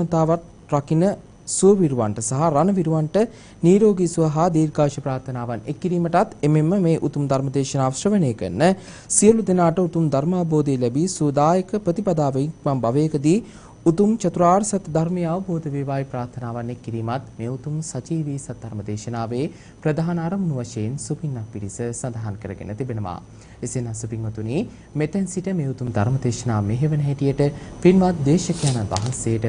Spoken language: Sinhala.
ජනතාවත් රකින සුවවිරුවන්ට සහ රණවිරුවන්ට නිරෝගී සුව හා දීර්ඝාෂ ප්‍රාර්ථනාවන් එක් කිරීමටත් එමෙන්ම මේ උතුම් ධර්ම දේශනාව ශ්‍රවණය කරන සියලු දෙනාට උතුම් ධර්මාභෝධය ලැබී සෝදායක ප්‍රතිපදාවෙන් මම භවයකදී උතුම් චතුරාර්ය සත්‍ය ධර්මය අවබෝධ වේවායි ප්‍රාර්ථනාවන් එක් කිරීමත් මේ උතුම් සජීවී සත්‍ය දේශනාවේ ප්‍රධාන අරමුණු වශයෙන් සුපින්නක් පිරිස සඳහන් කරගෙන තිබෙනවා. එසේනම් සුපින්වතුනි මෙතෙන් සිට මේ උතුම් ධර්ම දේශනාව මෙහෙවන හැටියට පින්වත් දේශකයන්න් වහන්සේට